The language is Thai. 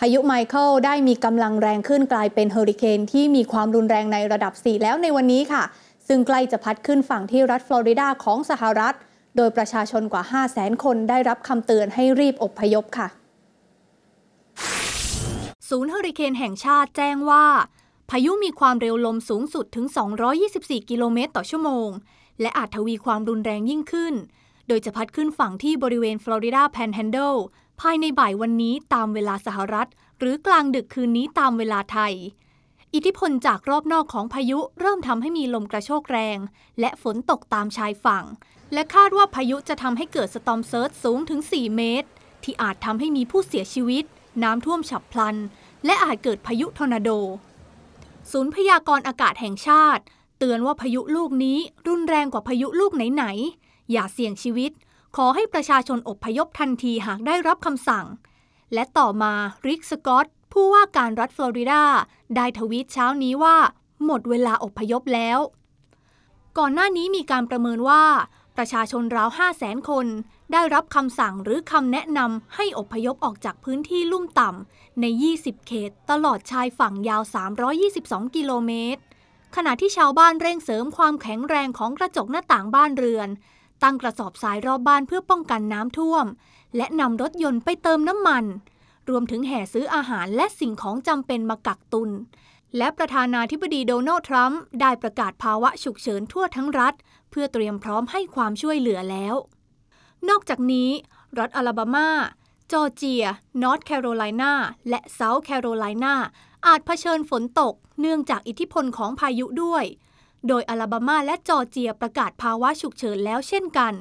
พายุไมเคิลได้มีกำลังแรงขึ้นกลายเป็นเฮอริเคน ที่มีความรุนแรงในระดับ 4 แล้วในวันนี้ค่ะ ซึ่งใกล้จะพัดขึ้นฝั่งที่รัฐฟลอริดาของสหรัฐ โดยประชาชนกว่า 5 0 0แสนคนได้รับคำเตือนให้รีบอบพยพค่ะ ศูนย์เฮอริเคนแห่งชาติแจ้งว่าพายุมีความเร็วลมสูงสุดถึง 224 กิโลเมตรต่อชั่วโมง และอาจทวีความรุนแรงยิ่งขึ้น โดยจะพัดขึ้นฝั่งที่บริเวณฟลอริดาแพนแฮนเดิลภายในบ่ายวันนี้ตามเวลาสหรัฐ หรือกลางดึกคืนนี้ตามเวลาไทย อิทธิพลจากรอบนอกของพายุเริ่มทำให้มีลมกระโชกแรง และฝนตกตามชายฝั่ง และคาดว่าพายุจะทำให้เกิดสตอมเซิร์ชสูงถึง 4 เมตร ที่อาจทำให้มีผู้เสียชีวิต น้ำท่วมฉับพลัน และอาจเกิดพายุทอร์นาโด ศูนย์พยากรณ์อากาศแห่งชาติ เตือนว่าพายุลูกนี้รุนแรงกว่าพายุลูกไหนๆอย่าเสี่ยงชีวิตขอให้ประชาชนอบพยพทันทีหากได้รับคำสั่ง และต่อมาริกสกอตผู้ว่าการรัฐฟลอริดา ได้ทวีตเช้านี้ว่าหมดเวลาอบพยพแล้ว ก่อนหน้านี้มีการประเมินว่า ประชาชนราว5 0 0 0 0 0 คนได้รับคำสั่งหรือคำแนะนำให้อบพยพออกจากพื้นที่ลุ่มต่ำใน 20 เขตตลอดชายฝั่งยาว 322กิโลเมตรขณะที่ชาวบ้านเร่งเสริมความแข็งแรงของกระจกหน้าต่างบ้านเรือนตั้งกระสอบทรายรอบบ้านเพื่อป้องกันน้ำท่วม และนำรถยนต์ไปเติมน้ำมัน รวมถึงแห่ซื้ออาหารและสิ่งของจำเป็นมากักตุน และประธานาธิบดีโดนัลด์ทรัมป์ได้ประกาศภาวะฉุกเฉินทั่วทั้งรัฐ เพื่อเตรียมพร้อมให้ความช่วยเหลือแล้ว นอกจากนี้ รัฐอลาบามา จอร์เจีย นอร์ทแคโรไลนาและเซาท์แคโรไลนาอาจเผชิญฝนตก เนื่องจากอิทธิพลของพายุด้วยโดยอลาบามาและจอร์เจียประกาศภาวะฉุกเฉินแล้วเช่นกัน